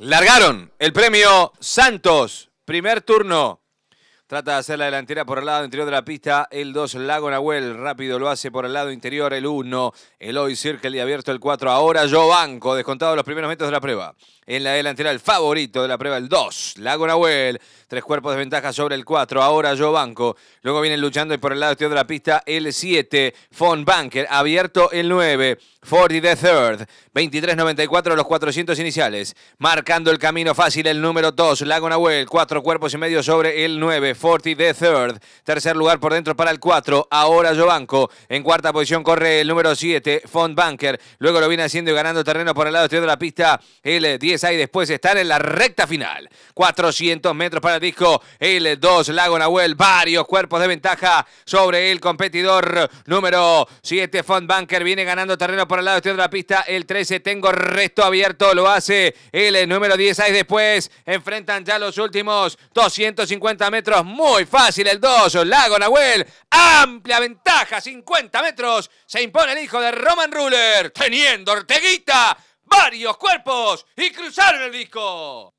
Largaron el premio Santos, primer turno. Trata de hacer la delantera por el lado interior de la pista. El 2, Lago Nahuel. Rápido lo hace por el lado interior. El 1, Eloy Circle y abierto el 4. Ahora yo banco. Descontado los primeros metros de la prueba. En la delantera, el favorito de la prueba, el 2, Lago Nahuel. Tres cuerpos de ventaja sobre el 4. Ahora yo banco. Luego vienen luchando y por el lado exterior de la pista, el 7, Von Banker. Abierto el 9, forty the third. 23.94 los 400 iniciales. Marcando el camino fácil el número 2, Lago Nahuel. Cuatro cuerpos y medio sobre el 9. 40 de third. Tercer lugar por dentro para el 4. Ahora Jovanco En cuarta posición corre el número 7, Font Banker. Luego lo viene haciendo y ganando terreno por el lado exterior de la pista. El 10 eh, ahí después están en la recta final. 400 metros para el disco. El 2, eh, Lago Nahuel. Varios cuerpos de ventaja sobre el competidor número 7, Font Banker. Viene ganando terreno por el lado exterior de la pista. El 13, tengo resto abierto. Lo hace el eh, número 10 ahí después. Enfrentan ya los últimos 250 metros muy fácil el 2, Lago Nahuel, amplia ventaja, 50 metros. Se impone el hijo de Roman Ruler, teniendo Orteguita varios cuerpos y cruzaron el disco.